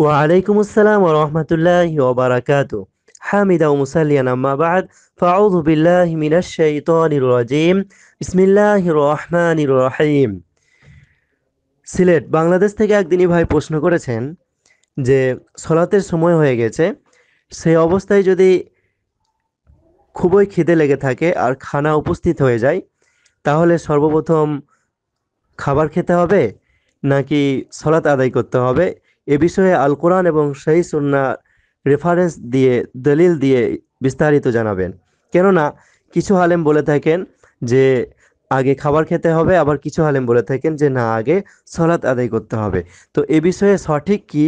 ওয়ালাইকুম আসসালাম রহমতুল্লাহ ومسليا أما بعد فأعوذ بالله من الشيطان الرجيم بسم الله الرحمن الرحيم সিলেট বাংলাদেশ থেকে একদিনই ভাই প্রশ্ন করেছেন যে সলাতের সময় হয়ে গেছে সেই অবস্থায় যদি খুবই খিদে লেগে থাকে আর খানা উপস্থিত হয়ে যায় তাহলে সর্বপ্রথম খাবার খেতে হবে নাকি সলাত আদায় করতে হবে এ বিষয়ে আল কোরআন এবং সেই সন্না রেফারেন্স দিয়ে দলিল দিয়ে বিস্তারিত জানাবেন কেননা কিছু আলেম বলে থাকেন যে আগে খাবার খেতে হবে আবার কিছু আলেম বলে থাকেন যে না আগে সলাত আদায় করতে হবে তো এ বিষয়ে সঠিক কি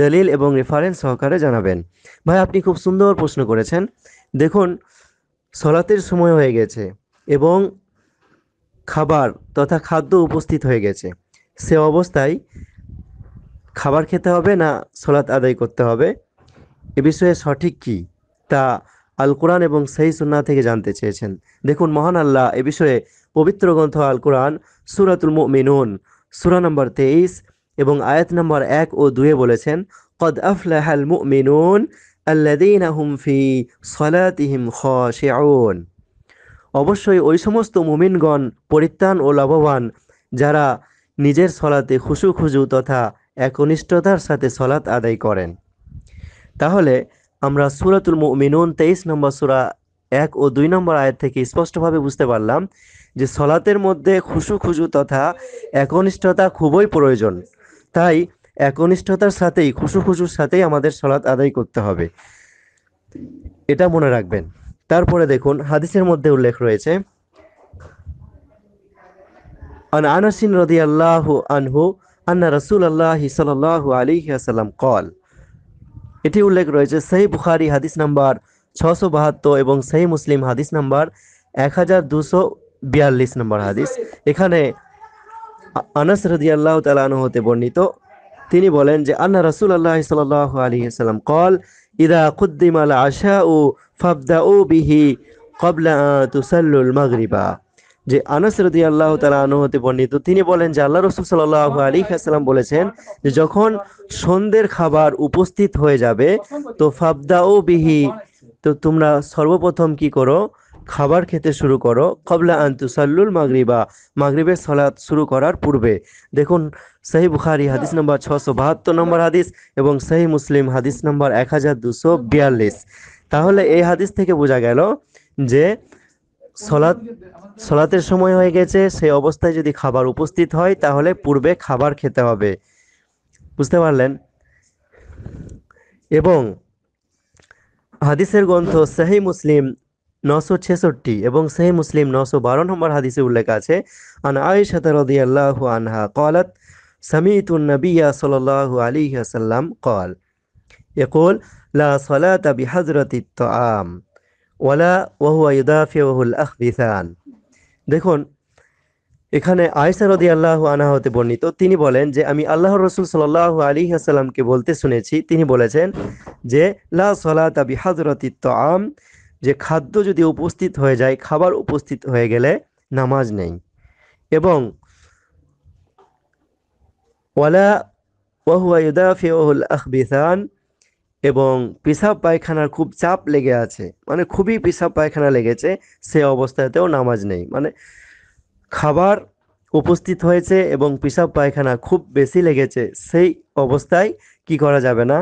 দলিল এবং রেফারেন্স সহকারে জানাবেন ভাই আপনি খুব সুন্দর প্রশ্ন করেছেন দেখুন সলাতের সময় হয়ে গেছে এবং খাবার তথা খাদ্য উপস্থিত হয়ে গেছে সে অবস্থায় খাবার খেতে হবে না সলাৎ আদায় করতে হবে এ বিষয়ে সঠিক কি তা আল কোরআন এবং সেই সুন্না থেকে জানতে চেয়েছেন দেখুন মহান আল্লাহ এ বিষয়ে পবিত্র গ্রন্থ আল কোরআন সুরাতুল মিনুন সুরা নম্বর তেইশ এবং আয়াত নম্বর এক ও দুয়ে বলেছেন কদ আফলাহাল মুমিনুন আল্লাদিন হুম ফি সলাতিহিম খ অবশ্যই ওই সমস্ত মুমিনগণ পরিত্রাণ ও লাভবান যারা নিজের সলাতে খুশু খুজু তথা একনিষ্ঠতার সাথে সলাত আদায় করেন তাহলে আমরা সুরাতুল মিনুন তেইশ নম্বর সুরা এক ও দুই নম্বর আয়ের থেকে স্পষ্টভাবে বুঝতে পারলাম যে সলাতের মধ্যে খুশু খুঁজু তথা একনিষ্ঠতা খুবই প্রয়োজন তাই একনিষ্ঠতার সাথেই খুশু খুশুর সাথেই আমাদের সলাৎ আদায় করতে হবে এটা মনে রাখবেন তারপরে দেখুন হাদিসের মধ্যে উল্লেখ রয়েছে আন আনাসিন রদি আল্লাহ আনহু আন্না রসুল আল্লাহ সাল্লাহ আলী আসাল্লাম কল এটি উল্লেখ রয়েছে সেই বুখারি হাদিস নাম্বার ছশো বাহাত্তর এবং সেই মুসলিম হাদিস নাম্বার এক হাজার দুশো বিয়াল্লিশ নম্বর হাদিস এখানে আনাস রদি আল্লাহ তালাহ হতে বর্ণিত তিনি বলেন যে আন্না রসুল আল্লাহ সাল আলী সাল্লাম কল ইদা কুদ্দিমাল আশা ও ফাবদা ও বিহি কবলা তুসাল্লুল মাগরিবা যে আনাস রদি আল্লাহ তালা আনুহতে বর্ণিত তিনি বলেন যে আল্লাহ রসুল সাল্লাহ আলী আসসালাম বলেছেন যে যখন সন্ধ্যের খাবার উপস্থিত হয়ে যাবে তো ফাবদা ও বিহি তো তোমরা সর্বপ্রথম কি করো খাবার খেতে শুরু করো কবলা আন্তুসাল্লুল মাগরিবা মাগরিবের সলাদ শুরু করার পূর্বে দেখুন সাহি বুখারি হাদিস নম্বর ছশো বাহাত্তর নম্বর হাদিস এবং সাহি মুসলিম হাদিস নম্বর এক হাজার দুশো বিয়াল্লিশ তাহলে এই হাদিস থেকে বোঝা গেল যে সলাদ সলাতের সময় হয়ে গেছে সেই অবস্থায় যদি খাবার উপস্থিত হয় তাহলে পূর্বে খাবার খেতে হবে বুঝতে পারলেন এবং হাদিসের গ্রন্থ সাহি মুসলিম নশো ছেষট্টি এবং সেই মুসলিম নশো বারো নম্বর হাদিসে উল্লেখ আছে আন আয়েশাত রদি আল্লাহ আনহা কলাত সামিতুন নবিয়া সাল আলী ওয়াসাল্লাম কল يقول লা صلاة আম ওলা ওহু وهو ওহুল আহবিসান দেখুন এখানে আয়সা রদি আল্লাহ আনা হতে বর্ণিত তিনি বলেন যে আমি আল্লাহ রসুল সাল্লাহ আলী আসাল্লামকে বলতে শুনেছি তিনি বলেছেন যে লা সলাত আবি হাজরত আম যে খাদ্য যদি উপস্থিত হয়ে যায় খাবার উপস্থিত হয়ে গেলে নামাজ নেই এবং ওয়ালা ওয়াহুয়া ইউদাফিউল আহবিসান এবং পেশাব পায়খানার খুব চাপ লেগে আছে মানে খুবই পেশাব পায়খানা লেগেছে সে অবস্থাতেও নামাজ নেই মানে খাবার উপস্থিত হয়েছে এবং পেশাব পায়খানা খুব বেশি লেগেছে সেই অবস্থায় কি করা যাবে না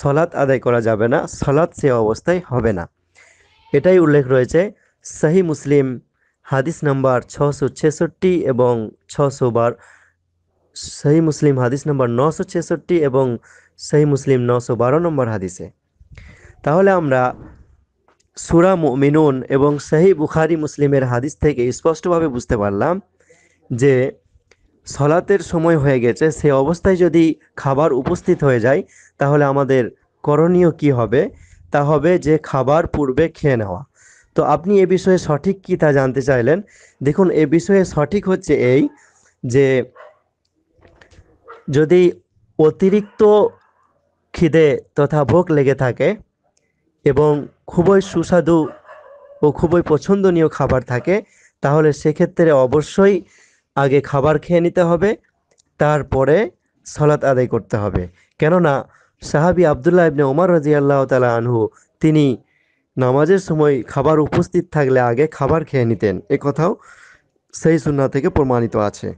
সলাৎ আদায় করা যাবে না সলাৎ সে অবস্থায় হবে না এটাই উল্লেখ রয়েছে সাহি মুসলিম হাদিস নাম্বার ছশো ছেষট্টি এবং ছশো বার সাহি মুসলিম হাদিস নাম্বার নশো ছেষট্টি এবং সাহি মুসলিম নশো বারো নম্বর হাদিসে তাহলে আমরা সুরা মিনুন এবং সাহি বুখারি মুসলিমের হাদিস থেকে স্পষ্টভাবে বুঝতে পারলাম যে সলাতের সময় হয়ে গেছে সে অবস্থায় যদি খাবার উপস্থিত হয়ে যায় তাহলে আমাদের করণীয় কি হবে তা হবে যে খাবার পূর্বে খেয়ে নেওয়া তো আপনি এ বিষয়ে সঠিক কী তা জানতে চাইলেন দেখুন এ বিষয়ে সঠিক হচ্ছে এই যে যদি অতিরিক্ত খিদে তথা ভোগ লেগে থাকে এবং খুবই সুস্বাদু ও খুবই পছন্দনীয় খাবার থাকে তাহলে সেক্ষেত্রে অবশ্যই আগে খাবার খেয়ে নিতে হবে তারপরে সলাৎ আদায় করতে হবে কেননা সাহাবি আবদুল্লাহ ইবনে ওমর রাজি আল্লাহ তালা আনহু তিনি নামাজের সময় খাবার উপস্থিত থাকলে আগে খাবার খেয়ে নিতেন এ কথাও সেই সুন্না থেকে প্রমাণিত আছে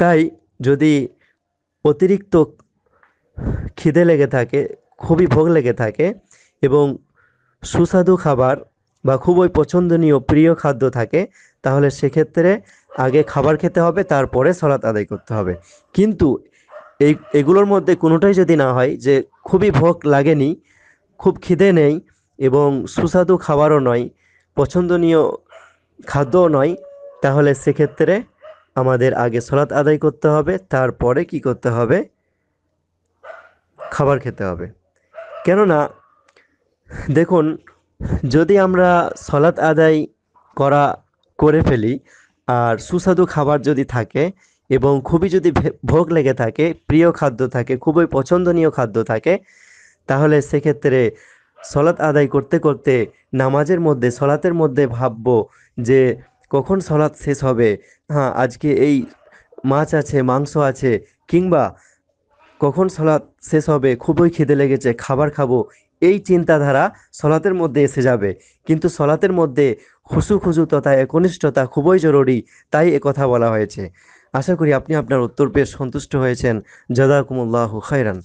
তাই যদি অতিরিক্ত খিদে লেগে থাকে খুবই ভোগ লেগে থাকে এবং সুস্বাদু খাবার বা খুবই পছন্দনীয় প্রিয় খাদ্য থাকে তাহলে সেক্ষেত্রে আগে খাবার খেতে হবে তারপরে সলাৎ আদায় করতে হবে কিন্তু এই এগুলোর মধ্যে কোনোটাই যদি না হয় যে খুবই ভোগ লাগেনি খুব খিদে নেই এবং সুস্বাদু খাবারও নয় পছন্দনীয় খাদ্যও নয় তাহলে সেক্ষেত্রে আমাদের আগে সলাৎ আদায় করতে হবে তারপরে কি করতে হবে খাবার খেতে হবে কেননা দেখুন যদি আমরা সলাৎ আদায় করা করে ফেলি আর সুস্বাদু খাবার যদি থাকে এবং খুবই যদি ভোগ লেগে থাকে প্রিয় খাদ্য থাকে খুবই পছন্দনীয় খাদ্য থাকে তাহলে সেক্ষেত্রে সলাত আদায় করতে করতে নামাজের মধ্যে সলাতের মধ্যে ভাববো যে কখন সলাৎ শেষ হবে হ্যাঁ আজকে এই মাছ আছে মাংস আছে কিংবা কখন সলাৎ শেষ হবে খুবই খিদে লেগেছে খাবার খাবো এই চিন্তাধারা সলাতের মধ্যে এসে যাবে কিন্তু সলাতের মধ্যে খুশু খুশু তথা একনিষ্ঠতা খুবই জরুরি তাই কথা বলা হয়েছে আশা করি আপনি আপনার উত্তর পেয়ে সন্তুষ্ট হয়েছেন জাদাকুমুল্লাহ খাইরান